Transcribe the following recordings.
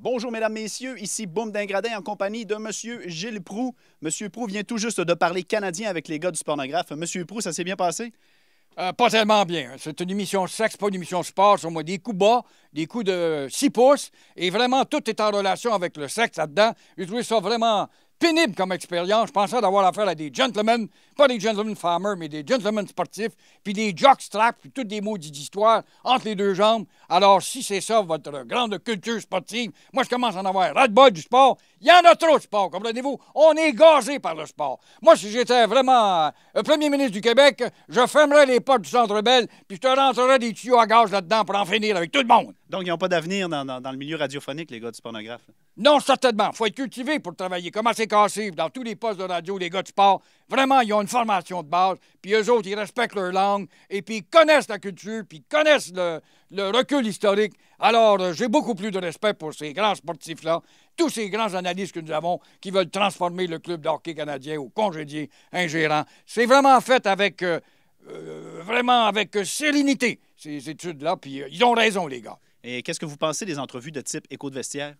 Bonjour, mesdames, messieurs. Ici Boum Dingradin en compagnie de Monsieur Gilles Prou. Monsieur Prou vient tout juste de parler canadien avec les gars du pornographe. Monsieur Prou, ça s'est bien passé? Euh, pas tellement bien. C'est une émission sexe, pas une émission sport. Sur moi, des coups bas, des coups de 6 pouces. Et vraiment, tout est en relation avec le sexe là-dedans. J'ai trouvé ça vraiment pénible comme expérience. Je pensais d'avoir affaire à des gentlemen pas des gentlemen farmers, mais des gentlemen sportifs, puis des jockstraps, puis toutes des maudites histoires entre les deux jambes. Alors, si c'est ça votre grande culture sportive, moi, je commence à en avoir rat de du sport. Il y en a trop de sport, comprenez-vous? On est gazé par le sport. Moi, si j'étais vraiment euh, premier ministre du Québec, je fermerais les portes du Centre Bell, puis je te rentrerais des tuyaux à gaz là-dedans pour en finir avec tout le monde. Donc, ils n'ont pas d'avenir dans, le milieu radiophonique, les gars du pornographe? Non, certainement. Il faut être cultivé pour travailler. Comment c'est cassé? Dans tous les postes de radio, les gars du sport, vraiment, ils ont une formation de base, puis eux autres, ils respectent leur langue, et puis ils connaissent la culture, puis ils connaissent le, recul historique. Alors, euh, j'ai beaucoup plus de respect pour ces grands sportifs-là, tous ces grands analystes que nous avons qui veulent transformer le club d'hockey canadien ou congédier ingérant. C'est vraiment fait avec, euh, euh, vraiment avec sérénité, ces études-là, puis ils ont raison, les gars. Et qu'est-ce que vous pensez des entrevues de type écho de vestiaire?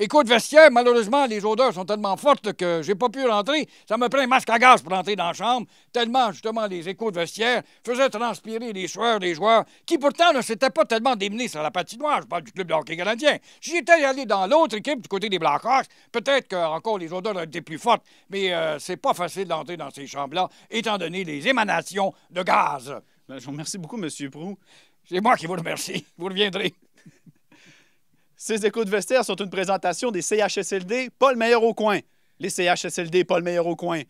de vestiaire, malheureusement, les odeurs sont tellement fortes que j'ai pas pu rentrer. Ça me prend un masque à gaz pour entrer dans la chambre, tellement, justement, les échos de vestiaire faisaient transpirer les sueurs des joueurs qui, pourtant, ne s'étaient pas tellement démenés sur la patinoire. Je parle du club de hockey canadien. j'étais allé dans l'autre équipe du côté des Blackhawks, peut-être qu'encore les odeurs auraient été plus fortes, mais euh, c'est pas facile d'entrer dans ces chambres-là, étant donné les émanations de gaz. Ben, je vous remercie beaucoup, M. Prou. C'est moi qui vous remercie. Vous reviendrez. Ces échos de vestiaire sont une présentation des CHSLD, pas le meilleur au coin. Les CHSLD, pas le meilleur au coin.